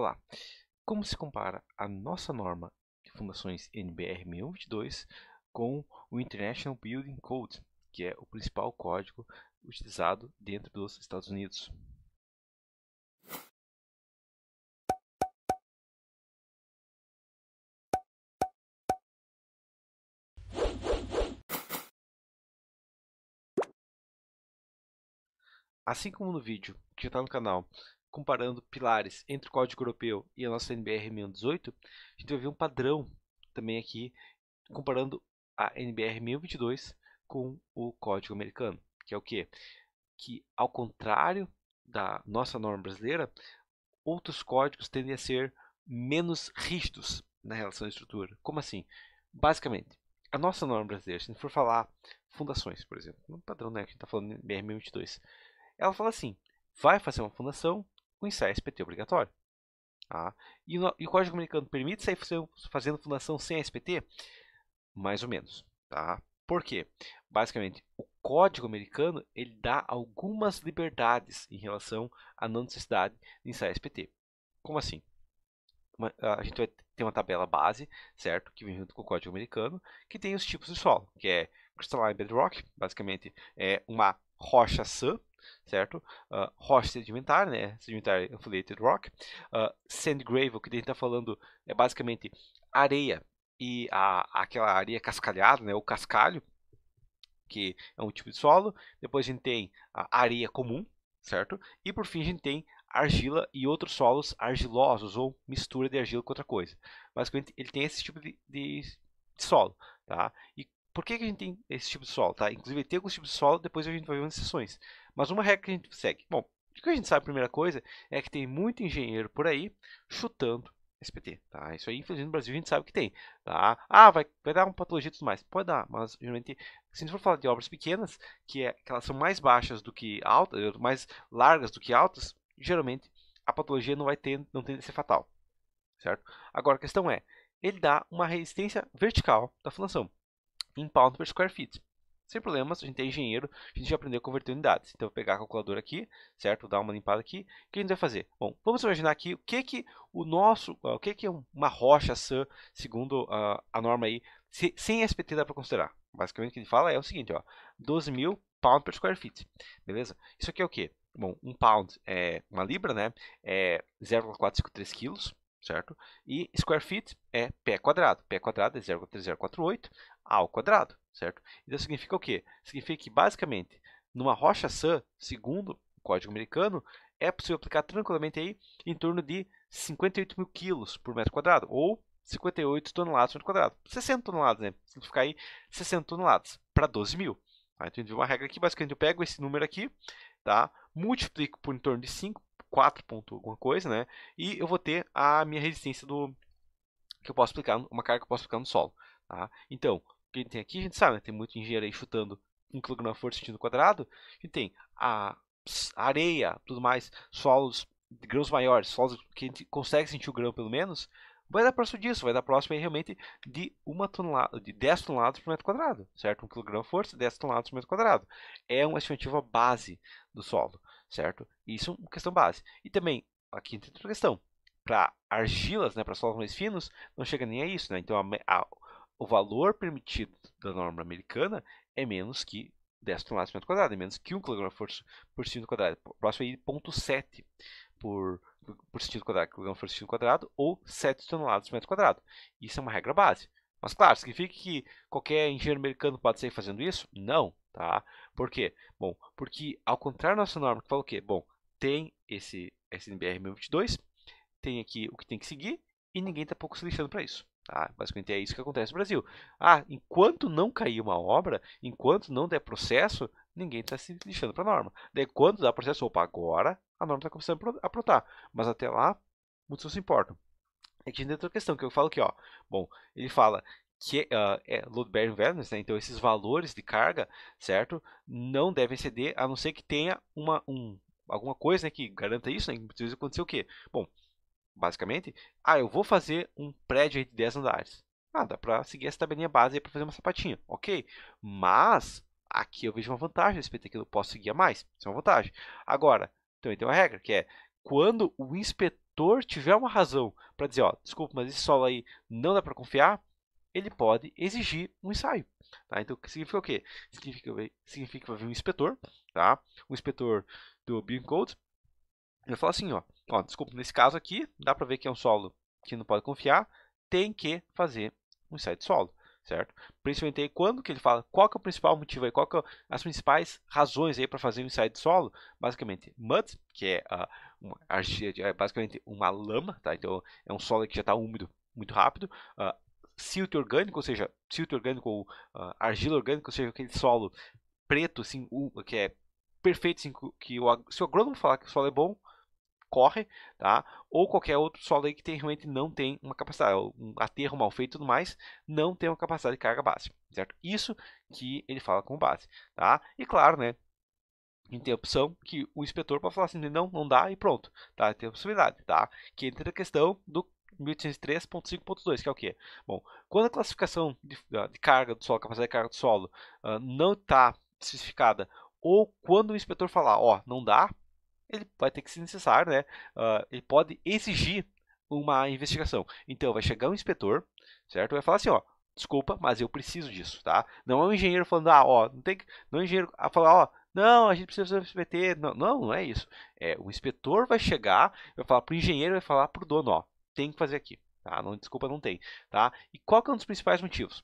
Olá, como se compara a nossa norma de fundações NBR 1022 com o International Building Code, que é o principal código utilizado dentro dos Estados Unidos? Assim como no vídeo que está no canal comparando pilares entre o Código Europeu e a nossa NBR-18, a gente vai ver um padrão também aqui, comparando a NBR-1022 com o Código Americano, que é o quê? Que, ao contrário da nossa norma brasileira, outros códigos tendem a ser menos rígidos na relação à estrutura. Como assim? Basicamente, a nossa norma brasileira, se a gente for falar fundações, por exemplo, no padrão né, que a gente está falando nbr 1022 ela fala assim, vai fazer uma fundação, o ensaio SPT obrigatório. Tá? E, no, e, o Código Americano permite sair fazendo fundação sem SPT? Mais ou menos. Tá? Por quê? Basicamente, o Código Americano ele dá algumas liberdades em relação à não necessidade de ensaio SPT. Como assim? Uma, a gente vai ter uma tabela base, certo? Que vem junto com o Código Americano, que tem os tipos de solo, que é crystalline bedrock, basicamente é uma rocha sã, certo? Uh, rocha sedimentar, né? Sedimentar affiliated rock. Uh, sand gravel, que a gente está falando é basicamente areia e a, aquela areia cascalhada, né? O cascalho, que é um tipo de solo. Depois a gente tem a areia comum, certo? E por fim a gente tem argila e outros solos argilosos ou mistura de argila com outra coisa. Basicamente ele tem esse tipo de, de, de solo, tá? E por que, que a gente tem esse tipo de solo, tá? Inclusive tem alguns tipos de solo, depois a gente vai ver umas sessões. Mas uma regra que a gente segue. Bom, o que a gente sabe, a primeira coisa, é que tem muito engenheiro por aí chutando SPT, tá? Isso aí, infelizmente, no Brasil a gente sabe que tem, tá? Ah, vai, vai dar um patologia e tudo mais. Pode dar, mas geralmente, se a gente for falar de obras pequenas, que, é, que elas são mais baixas do que altas, eh, mais largas do que altas, geralmente a patologia não vai ter, não tende a ser fatal, certo? Agora, a questão é, ele dá uma resistência vertical da fundação, em pound per square feet. Sem problemas, a gente é engenheiro, a gente já aprendeu a converter unidades. Então, eu vou pegar a calculadora aqui, certo? Vou dar uma limpada aqui. O que a gente vai fazer? Bom, vamos imaginar aqui o que que o nosso, ah, o que que é uma rocha sã, segundo a, a norma aí, se, sem SPT dá para considerar. Basicamente, o que a gente fala é o seguinte, ó, 12 mil pounds per square feet, beleza? Isso aqui é o quê? Bom, um pound é uma libra, né? É 0,453 quilos, certo? E square feet é pé quadrado. Pé quadrado é 0,3048 ao quadrado certo? Isso então, significa o quê? Significa que, basicamente, numa rocha sã, segundo o código americano, é possível aplicar tranquilamente aí em torno de 58 mil quilos por metro quadrado, ou 58 toneladas por metro quadrado. 60 toneladas, né? Significa aí 60 toneladas para 12 mil. Tá? Então, eu uma regra aqui, basicamente eu pego esse número aqui, tá? multiplico por em torno de 5, 4 ponto alguma coisa, né? E eu vou ter a minha resistência do que eu posso aplicar, uma carga que eu posso aplicar no solo. Tá? Então, que a gente tem aqui, a gente sabe, né? tem muito engenheiro aí chutando 1 kg na força sentido quadrado. A gente tem a areia, tudo mais, solos de grãos maiores, solos que a gente consegue sentir o grão pelo menos. Vai dar próximo disso, vai dar próximo aí realmente de, uma tonelada, de 10 toneladas por metro quadrado, certo? 1 kg força, 10 toneladas por metro quadrado. É uma estimativa base do solo, certo? Isso é uma questão base. E também, aqui tem outra questão, para argilas, né, para solos mais finos, não chega nem a isso, né? Então a, a o valor permitido da norma americana é menos que 10 toneladas por metro quadrado, é menos que 1 kg por, por centímetro quadrado. Próximo aí, 0,7 por, por centímetro quadrado, kg por centímetro quadrado, ou 7 toneladas por metro quadrado. Isso é uma regra base. Mas claro, significa que qualquer engenheiro americano pode sair fazendo isso? Não, tá? Por quê? Bom, porque ao contrário da nossa norma que fala o quê? Bom, tem esse SNBR 1022, tem aqui o que tem que seguir e ninguém está pouco se lixando para isso. Ah, basicamente é isso que acontece no Brasil. Ah, enquanto não cair uma obra, enquanto não der processo, ninguém está se lixando para a norma. Daí quando dá processo, opa, agora a norma está começando a aprontar. Mas até lá, muitos não se importam. É que tem outra questão que eu falo aqui, ó. Bom, ele fala que uh, é load bearing values, né? então esses valores de carga, certo, não devem ceder a não ser que tenha uma um alguma coisa né, que garanta isso. Né? Precisa acontecer o quê? Bom, basicamente, ah, eu vou fazer um prédio de 10 andares. Ah, dá para seguir essa tabelinha base para fazer uma sapatinha, ok. Mas aqui eu vejo uma vantagem a que eu posso seguir a mais, isso é uma vantagem. Agora, também tem uma regra que é, quando o inspetor tiver uma razão para dizer, ó, desculpa, mas esse solo aí não dá para confiar, ele pode exigir um ensaio. Tá? Então, significa o quê? Significa, significa que vai vir um inspetor, tá? um inspetor do Bean Code, ele fala assim, ó, ó, desculpa, nesse caso aqui, dá para ver que é um solo que não pode confiar, tem que fazer um site solo, certo? Principalmente aí, quando que ele fala, qual que é o principal motivo aí, qual que é as principais razões aí para fazer um de solo? Basicamente, mud, que é, uh, uma, é basicamente uma lama, tá? Então, é um solo que já está úmido muito rápido, uh, silt orgânico, ou seja, silt orgânico ou uh, argila orgânica, ou seja, aquele solo preto, assim, que é perfeito, assim, que o, se o agrônomo falar que o solo é bom, corre, tá? Ou qualquer outro solo aí que tem, realmente não tem uma capacidade, um aterro mal feito e tudo mais, não tem uma capacidade de carga base, certo? Isso que ele fala com base, tá? E claro, né? tem a opção que o inspetor pode falar assim, não, não dá e pronto, tá? Tem a possibilidade, tá? Que entra a questão do 1803.5.2, que é o quê? Bom, quando a classificação de, ah, de carga do solo, capacidade de carga do solo, uh, não está especificada, ou quando o inspetor falar, ó, não dá, ele vai ter que, se necessário, né, uh, ele pode exigir uma investigação. Então, vai chegar um inspetor, certo? Vai falar assim, ó, desculpa, mas eu preciso disso, tá? Não é um engenheiro falando, ah, ó, não tem que... Não é um engenheiro a falar, ó, não, a gente precisa se meter. Não, não, não é isso. É, o inspetor vai chegar, vai falar pro engenheiro, vai falar pro dono, ó, tem que fazer aqui, tá? Não, desculpa, não tem, tá? E qual que é um dos principais motivos?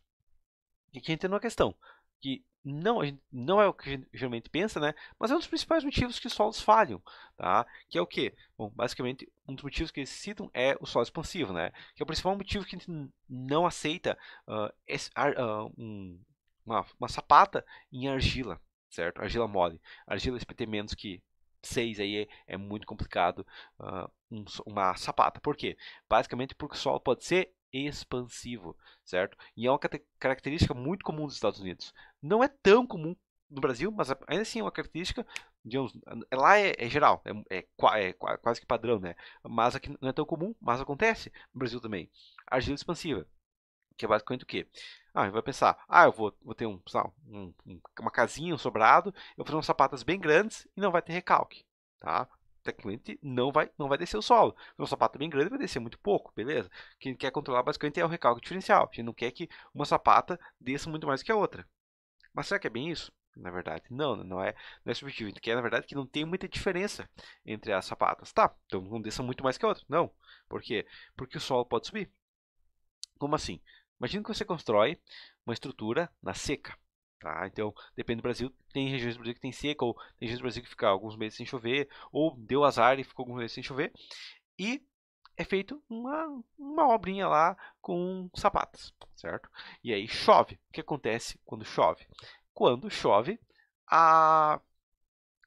E aqui entra uma questão, que não, não é o que geralmente pensa, né? Mas é um dos principais motivos que os solos falham, tá? Que é o quê? Bom, basicamente, um dos motivos que eles citam é o solo expansivo, né? Que é o principal motivo que a gente não aceita uh, esse, uh, um, uma, uma sapata em argila, certo? Argila mole. Argila SPT menos que 6 aí é, é, muito complicado uh, um, uma sapata. Por quê? Basicamente porque o solo pode ser expansivo, certo? E é uma característica muito comum dos Estados Unidos. Não é tão comum no Brasil, mas ainda assim é uma característica, digamos, lá é, é geral, é, é, é, quase que padrão, né? Mas aqui não é tão comum, mas acontece no Brasil também. Argila expansiva, que é basicamente o quê? Ah, vai pensar, ah, eu vou, vou ter um, lá, um, uma casinha, um sobrado, eu vou fazer umas sapatas bem grandes e não vai ter recalque, tá? Tecnicamente não vai, não vai descer o solo. Um sapato bem grande vai descer muito pouco, beleza? Quem quer controlar basicamente é o recalque diferencial. A gente não quer que uma sapata desça muito mais que a outra. Mas será que é bem isso? Na verdade, não, né? não é, não é subjetivo. A gente quer, na verdade, que não tem muita diferença entre as sapatas, tá? Então não desça muito mais que a outra. Não. Por quê? Porque o solo pode subir. Como assim? Imagina que você constrói uma estrutura na seca. Tá? Então, depende do Brasil, tem regiões do Brasil que tem seca, ou tem regiões do Brasil que fica alguns meses sem chover, ou deu azar e ficou alguns meses sem chover. E é feito uma, uma obrinha lá com sapatos, certo? E aí chove. O que acontece quando chove? Quando chove, a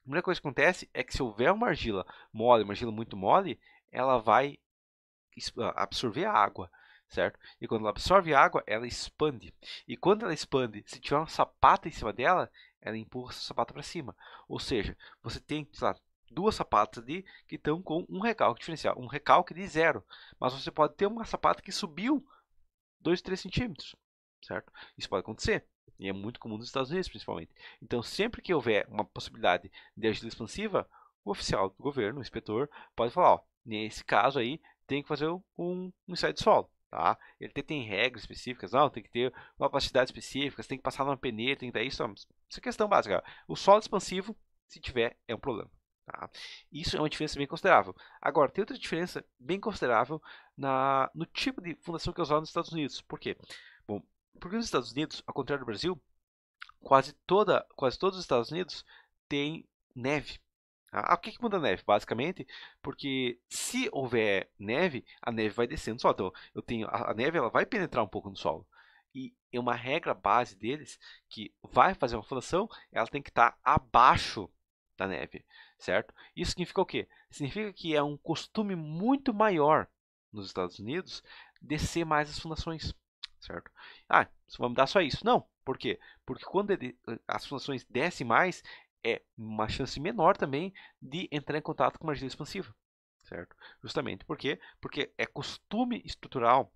primeira coisa que acontece é que se houver uma argila mole, uma argila muito mole, ela vai ah, absorver a água certo? E quando ela absorve água, ela expande. E quando ela expande, se tiver uma sapata em cima dela, ela empurra essa sapata para cima. Ou seja, você tem, sei lá, duas sapatas ali que estão com um recalque diferencial, um recalque de zero. Mas você pode ter uma sapata que subiu 2, 3 centímetros, certo? Isso pode acontecer. E é muito comum nos Estados Unidos, principalmente. Então, sempre que houver uma possibilidade de agilidade expansiva, o oficial do governo, o inspetor, pode falar: ó, nesse caso aí, tem que fazer um, um ensaio de solo. Tá? Ele tem, tem regras específicas, não, tem que ter uma capacidade específica, tem que passar numa peneira, tem que dar isso. Isso é questão básica. O solo expansivo, se tiver, é um problema. Tá? Isso é uma diferença bem considerável. Agora, tem outra diferença bem considerável na, no tipo de fundação que é usada nos Estados Unidos. Por quê? Bom, porque nos Estados Unidos, ao contrário do Brasil, quase, toda, quase todos os Estados Unidos têm neve. Ah, ah, o que, que muda a neve? Basicamente, porque se houver neve, a neve vai descendo só. Então, eu tenho, a, neve ela vai penetrar um pouco no solo. E é uma regra base deles que vai fazer uma fundação, ela tem que estar tá abaixo da neve, certo? Isso significa o quê? Significa que é um costume muito maior nos Estados Unidos descer mais as fundações, certo? Ah, vamos dar só isso? Não. Por quê? Porque quando ele, eh, as fundações descem mais, é uma chance menor também de entrar em contato com uma energia expansiva, certo? Justamente por quê? Porque é costume estrutural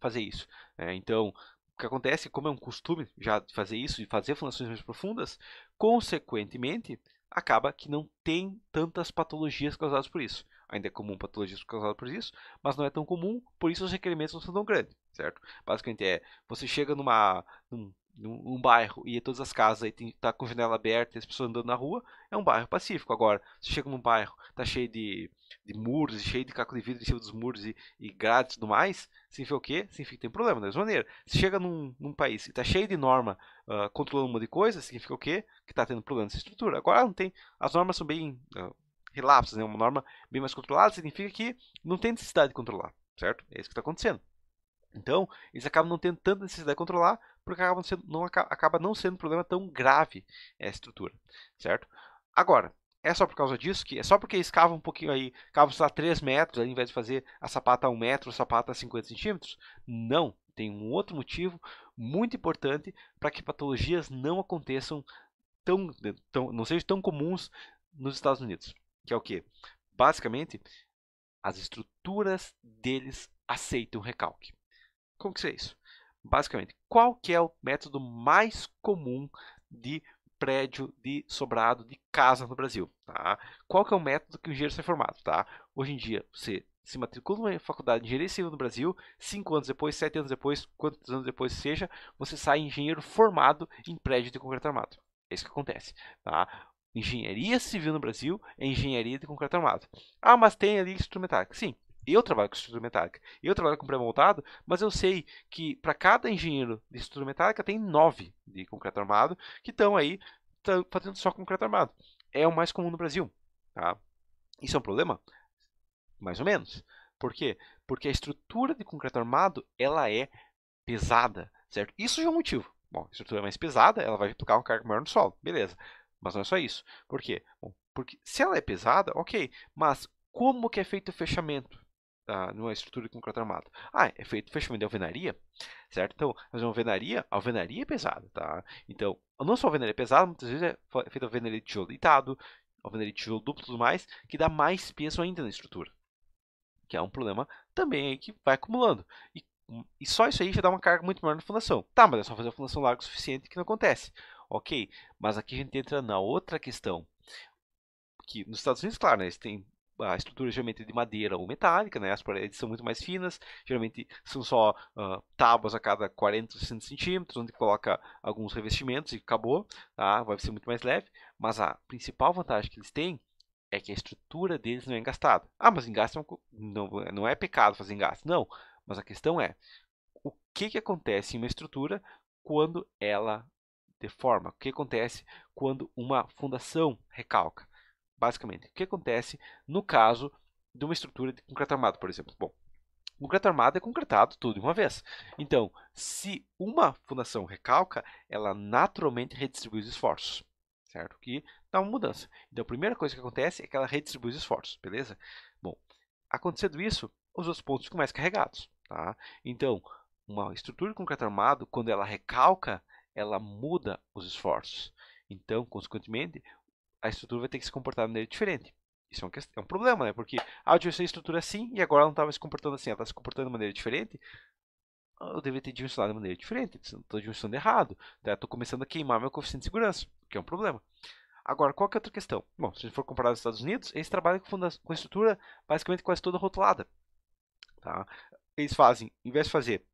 fazer isso. É, então, o que acontece, como é um costume já de fazer isso, de fazer fundações mais profundas, consequentemente, acaba que não tem tantas patologias causadas por isso. Ainda é comum patologias causadas por isso, mas não é tão comum, por isso os requerimentos não são tão grandes, certo? Basicamente é, você chega numa, num um, bairro e todas as casas aí tem, tá com janela aberta e as pessoas andando na rua, é um bairro pacífico. Agora, você chega num bairro, tá cheio de, de muros, cheio de caco de vidro em cima dos muros e, e grades e tudo mais, significa o quê? Significa que tem problema, da mesma maneira. Se chega num, num país e tá cheio de norma uh, controlando um monte de coisa, significa o quê? Que tá tendo problema nessa estrutura. Agora não tem. As normas são bem uh, relapsas, né? Uma norma bem mais controlada significa que não tem necessidade de controlar, certo? É isso que está acontecendo. Então, eles acabam não tendo tanta necessidade de controlar, porque acaba, sendo, não, acaba não sendo um problema tão grave essa estrutura, certo? Agora, é só por causa disso que é só porque escava um pouquinho aí, cava só 3 metros, ao invés de fazer a sapata a 1 metro, a sapata a 50 centímetros? Não, tem um outro motivo muito importante para que patologias não aconteçam tão, tão não sejam tão comuns nos Estados Unidos, que é o quê? Basicamente, as estruturas deles aceitam recalque. Como que isso é isso? Basicamente, qual que é o método mais comum de prédio, de sobrado, de casa no Brasil? Tá? Qual que é o método que o engenheiro sai formado? Tá? Hoje em dia, você se matricula em faculdade de engenharia civil no Brasil, 5 anos depois, 7 anos depois, quantos anos depois seja, você sai engenheiro formado em prédio de concreto armado. É isso que acontece. Tá? Engenharia civil no Brasil é engenharia de concreto armado. Ah, mas tem ali instrumental. Sim, eu trabalho com estrutura metálica, eu trabalho com pré-montado, mas eu sei que para cada engenheiro de estrutura metálica tem nove de concreto armado que estão aí fazendo só concreto armado. É o mais comum no Brasil. Tá? Isso é um problema? Mais ou menos. Por quê? Porque a estrutura de concreto armado ela é pesada, certo? Isso já é um motivo. Bom, a estrutura é mais pesada, ela vai aplicar um carga maior no solo, beleza. Mas não é só isso. Por quê? Bom, porque se ela é pesada, ok, mas como que é feito o fechamento? numa estrutura de concreto armado. Ah, é feito fechamento de alvenaria, certo? Então, fazer uma alvenaria, alvenaria é pesada, tá? Então, não só alvenaria é pesada, muitas vezes é feita alvenaria de tijolo deitado, alvenaria de tijolo duplo e tudo mais, que dá mais peso ainda na estrutura. Que é um problema também aí que vai acumulando. E, e só isso aí já dá uma carga muito maior na fundação. Tá, mas é só fazer a fundação larga o suficiente que não acontece. Ok, mas aqui a gente entra na outra questão. Que nos Estados Unidos, claro, né, eles têm a estrutura geralmente é de madeira ou metálica, né? as paredes são muito mais finas, geralmente são só uh, tábuas a cada 40, 60 centímetros, onde coloca alguns revestimentos e acabou, tá? vai ser muito mais leve, mas a principal vantagem que eles têm é que a estrutura deles não é engastada. Ah, mas engaste não, é não, não é pecado fazer engaste, não, mas a questão é, o que, que acontece em uma estrutura quando ela deforma? O que acontece quando uma fundação recalca? basicamente. O que acontece no caso de uma estrutura de concreto armado, por exemplo? Bom, concreto armado é concretado tudo de uma vez. Então, se uma fundação recalca, ela naturalmente redistribui os esforços, certo? Que dá uma mudança. Então, a primeira coisa que acontece é que ela redistribui os esforços, beleza? Bom, acontecendo isso, os outros pontos ficam mais carregados, tá? Então, uma estrutura de concreto armado, quando ela recalca, ela muda os esforços. Então, consequentemente, a estrutura vai ter que se comportar de maneira diferente. Isso é um, é um problema, né? Porque ah, eu tinha estrutura assim e agora ela não estava se comportando assim, ela está se comportando de maneira diferente. Eu deveria ter dimensionado de maneira diferente, estou dimensionando errado, estou tá? começando a queimar meu coeficiente de segurança, que é um problema. Agora, qual que é outra questão? Bom, se a gente for comparar os Estados Unidos, eles trabalham com, com estrutura basicamente quase toda rotulada. Tá? Eles fazem, em vez de fazer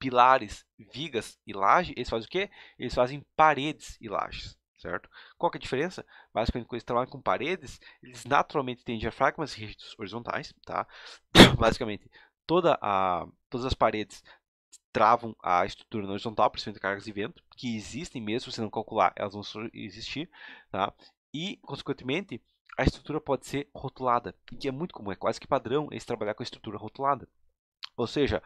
pilares, vigas e laje, eles fazem o quê? Eles fazem paredes e lajes certo? Qual é a diferença? Basicamente, quando eles trabalham com paredes, eles naturalmente têm diafragmas rígidos horizontais, tá? Basicamente, toda a, todas as paredes travam a estrutura na horizontal, principalmente cargas de vento, que existem mesmo, se você não calcular, elas vão existir, tá? E, consequentemente, a estrutura pode ser rotulada, que é muito comum, é quase que padrão eles trabalhar com a estrutura rotulada. Ou seja,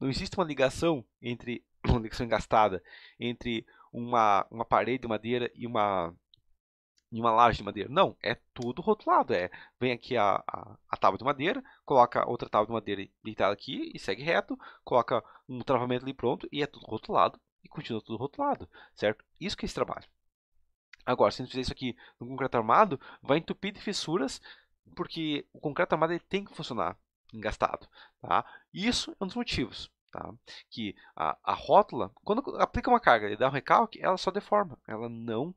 não existe uma ligação entre uma ligação gastada entre uma, uma parede de madeira e uma uma laje de madeira. Não, é tudo rotulado. É, vem aqui a, a, a, tábua de madeira, coloca outra tábua de madeira deitada aqui e segue reto, coloca um travamento ali pronto e é tudo rotulado e continua tudo rotulado, certo? Isso que é esse trabalho. Agora, se a gente fizer isso aqui no concreto armado, vai entupir de fissuras, porque o concreto armado ele tem que funcionar engastado, tá? Isso é um dos motivos. Tá? Que a, a rótula, quando aplica uma carga e dá um recalque, ela só deforma, ela não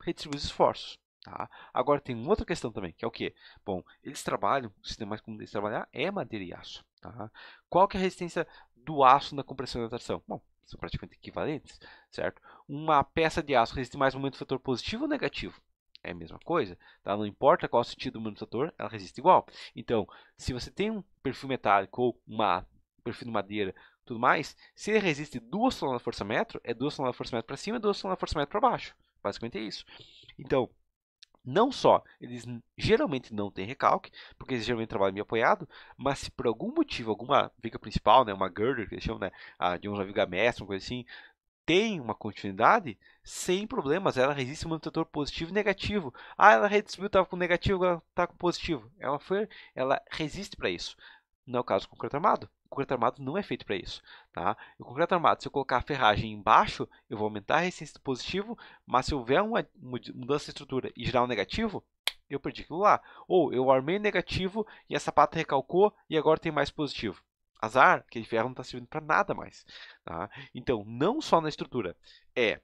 redistribui os esforços. Tá? Agora tem uma outra questão também, que é o que? Bom, eles trabalham, o sistema mais comum deles trabalhar é madeira e aço. Tá? Qual que é a resistência do aço na compressão e na tração? Bom, são praticamente equivalentes, certo? Uma peça de aço resiste mais ao momento do fator positivo ou negativo? É a mesma coisa, tá? não importa qual o sentido do momento fator, ela resiste igual. Então, se você tem um perfil metálico ou uma, um perfil de madeira tudo mais, se ele resiste duas toneladas de força metro, é duas toneladas de força metro para cima e duas toneladas de força metro para baixo. Basicamente é isso. Então, não só eles geralmente não têm recalque, porque eles geralmente trabalham meio apoiado, mas se por algum motivo, alguma viga principal, né, uma girder que eles chamam, né, de uma viga mestre, uma coisa assim, tem uma continuidade, sem problemas, ela resiste o mantentor positivo e negativo. Ah, ela redistribuiu, estava com negativo, agora está com positivo. Ela, foi, ela resiste para isso. Não é o caso com o concreto armado. O concreto armado não é feito para isso. Tá? O concreto armado, se eu colocar a ferragem embaixo, eu vou aumentar a resistência do positivo, mas se houver uma mudança de estrutura e gerar um negativo, eu perdi aquilo lá. Ou eu armei o negativo e a sapata recalcou e agora tem mais positivo. Azar, aquele ferro não está servindo para nada mais. Tá? Então, não só na estrutura, é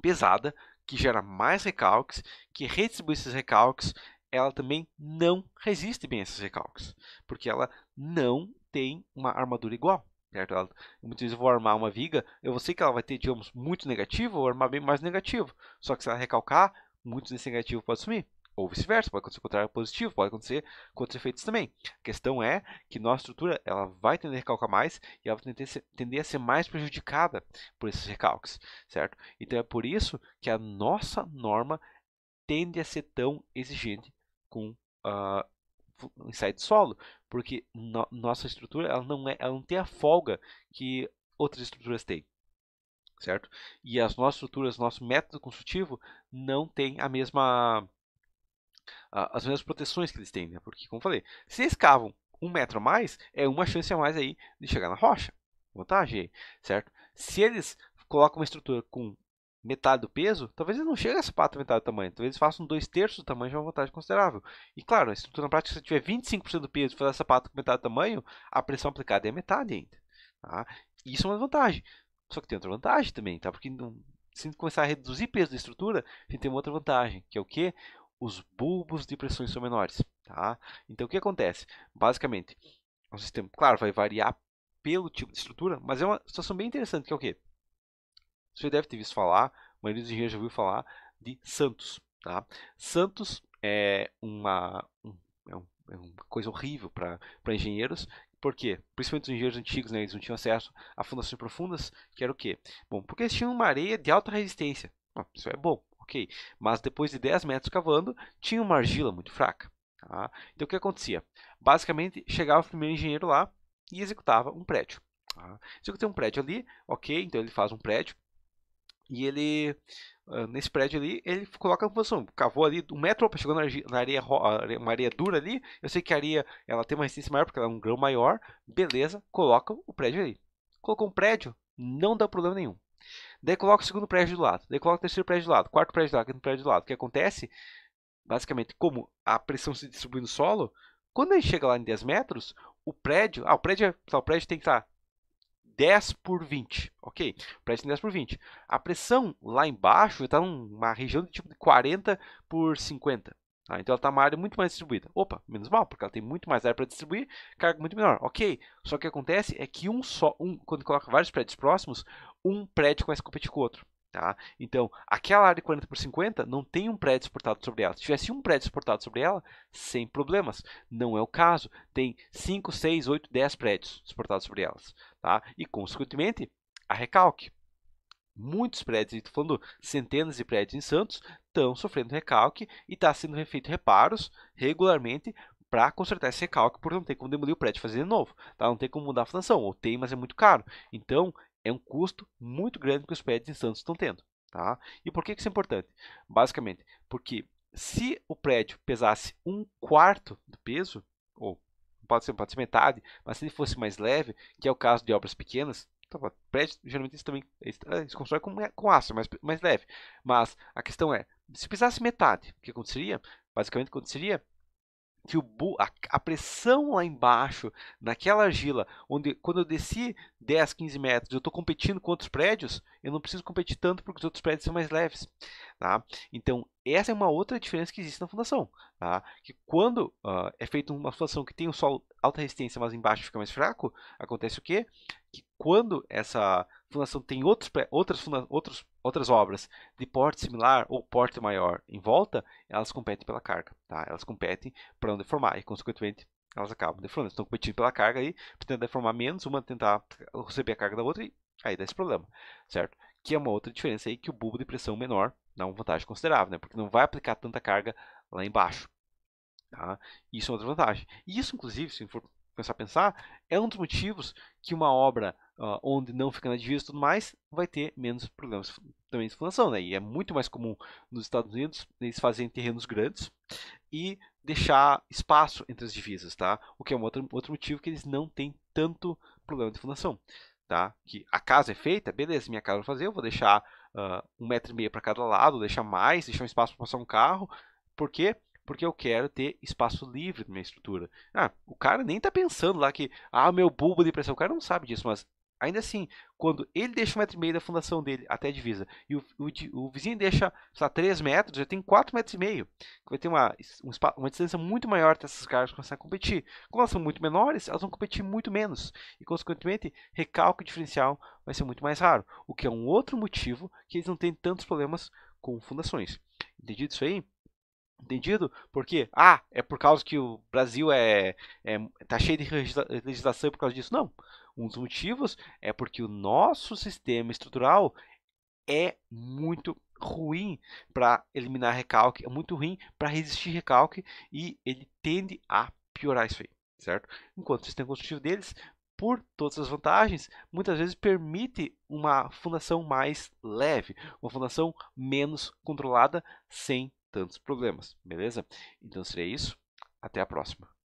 pesada, que gera mais recalques, que redistribui esses recalques, ela também não resiste bem a esses recalques, porque ela não tem uma armadura igual. Certo? Ela, muitas vezes eu vou armar uma viga, eu sei que ela vai ter, digamos, muito negativo, ou armar bem mais negativo. Só que se ela recalcar, muito desse negativo pode sumir. Ou vice-versa, pode acontecer o contrário positivo, pode acontecer com outros efeitos também. A questão é que nossa estrutura ela vai tender a recalcar mais e ela vai tender a ser mais prejudicada por esses recalques, certo? Então é por isso que a nossa norma tende a ser tão exigente com uh, insight solo, porque no, nossa estrutura ela não, é, ela não tem a folga que outras estruturas têm. Certo? E as nossas estruturas, nosso método construtivo não tem a mesma as mesmas proteções que eles têm, né? Porque, como falei, se eles cavam um metro a mais, é uma chance a mais aí de chegar na rocha. Vantagem certo? Se eles colocam uma estrutura com metade do peso, talvez eles não cheguem a essa pata metade do tamanho. Talvez eles façam dois terços do tamanho, já é uma vantagem considerável. E claro, a estrutura na prática se tiver 25% do peso e fazer essa pata com metade do tamanho, a pressão aplicada é metade ainda. Tá? Isso é uma vantagem. Só que tem outra vantagem também, tá? Porque não, se começar a reduzir peso da estrutura, a tem uma outra vantagem, que é o que? Os bulbos de pressões são menores, tá? Então o que acontece? Basicamente, o sistema, claro, vai variar pelo tipo de estrutura, mas é uma situação bem interessante, que é o que? Você deve ter visto falar, a maioria dos engenheiros já ouviu falar de Santos. Tá? Santos é uma, é, é uma coisa horrível para engenheiros. Por quê? Principalmente os engenheiros antigos, né, eles não tinham acesso a fundações profundas, que era o quê? Bom, porque eles tinham uma areia de alta resistência. Ah, isso é bom, ok. Mas depois de 10 metros cavando, tinha uma argila muito fraca. Tá? Então o que acontecia? Basicamente, chegava o primeiro engenheiro lá e executava um prédio. Tá? tenho um prédio ali, ok, então ele faz um prédio. E ele, ah, nesse prédio ali, ele coloca a função. Cavou ali um metro, chegou na, na areia, uma areia dura ali. Eu sei que a areia ela tem uma resistência maior porque ela é um grão maior. Beleza, coloca o prédio ali. Colocou um prédio, não dá problema nenhum. Daí coloca o segundo prédio do lado, daí coloca o terceiro prédio do lado, quarto prédio do lado, quinto prédio do lado. O que acontece? Basicamente, como a pressão se distribui no solo, quando ele chega lá em 10 metros, o prédio. Ah, o prédio, é, tá, o prédio tem que estar tá 10 por 20, ok? Pressão em 10 por 20. A pressão lá embaixo está numa região de tipo de 40 por 50. Tá? Então ela está uma área muito mais distribuída. Opa, menos mal, porque ela tem muito mais área para distribuir, carga muito menor, ok? Só que o que acontece é que um só, um, quando coloca vários prédios próximos, um prédio começa a competir com o outro. Tá? Então, aquela área de 40 por 50 não tem um prédio exportado sobre ela. Se tivesse um prédio exportado sobre ela, sem problemas. Não é o caso. Tem 5, 6, 8, 10 prédios exportados sobre elas tá? e, consequentemente, a recalque. Muitos prédios, estou falando centenas de prédios em Santos, estão sofrendo recalque e está sendo feito reparos regularmente para consertar esse recalque, porque não tem como demolir o prédio e fazer de novo. Tá? Não tem como mudar a fundação, ou tem, mas é muito caro. Então, é um custo muito grande que os prédios em Santos estão tendo. Tá? E por que isso é importante? Basicamente, porque se o prédio pesasse um quarto do peso, ou pode ser, pode ser metade, mas se ele fosse mais leve, que é o caso de obras pequenas, então, prédios, geralmente também se eh, constroem com, né, com aço, mais, mais leve. Mas a questão é, se pisasse metade, o que aconteceria? Basicamente aconteceria que o a, a, pressão lá embaixo, naquela argila, onde quando eu desci 10, 15 metros, eu estou competindo com outros prédios, eu não preciso competir tanto porque os outros prédios são mais leves. Tá? Então, essa é uma outra diferença que existe na fundação. Tá? Que quando uh, é feita uma fundação que tem um solo alta resistência, mas embaixo fica mais fraco, acontece o quê? Que quando essa fundação tem outros, outras, outros, outras obras de porte similar ou porte maior em volta, elas competem pela carga. Tá? Elas competem para não deformar e, consequentemente, elas acabam deformando. Estão competindo pela carga aí, tentando deformar menos, uma tentar receber a carga da outra e aí dá esse problema, certo? Que é uma outra diferença aí que o bulbo de pressão menor dá uma vantagem considerável, né? Porque não vai aplicar tanta carga lá embaixo. Tá? Isso é outra vantagem. E isso, inclusive, se for começar a pensar, é um dos motivos que uma obra uh, onde não fica na divisa e tudo mais vai ter menos problemas também de fundação. Né? E é muito mais comum nos Estados Unidos eles fazerem terrenos grandes e deixar espaço entre as divisas, tá? o que é um outro, outro motivo que eles não têm tanto problema de fundação. Tá? Que a casa é feita, beleza, minha casa vai vou fazer, eu vou deixar uh, um metro e meio para cada lado, deixar mais, deixar um espaço para passar um carro, por quê? porque eu quero ter espaço livre na minha estrutura. Ah, o cara nem está pensando lá que, ah, meu bulbo de pressão, o cara não sabe disso, mas ainda assim, quando ele deixa um metro e meio da fundação dele até a divisa e o, o, o vizinho deixa, sei lá, 3 metros, já tem quatro metros e meio. Vai ter uma, um uma distância muito maior até essas caras começarem a competir. Como elas são muito menores, elas vão competir muito menos. E, consequentemente, recalque diferencial vai ser muito mais raro. O que é um outro motivo que eles não têm tantos problemas com fundações. Entendido isso aí? Entendido? Porque, ah, é por causa que o Brasil é, é tá cheio de legislação por causa disso. Não. Um dos motivos é porque o nosso sistema estrutural é muito ruim para eliminar recalque, é muito ruim para resistir recalque e ele tende a piorar isso aí, certo? Enquanto o sistema construtivo deles, por todas as vantagens, muitas vezes permite uma fundação mais leve, uma fundação menos controlada sem tantos problemas, beleza? Então seria isso. Até a próxima.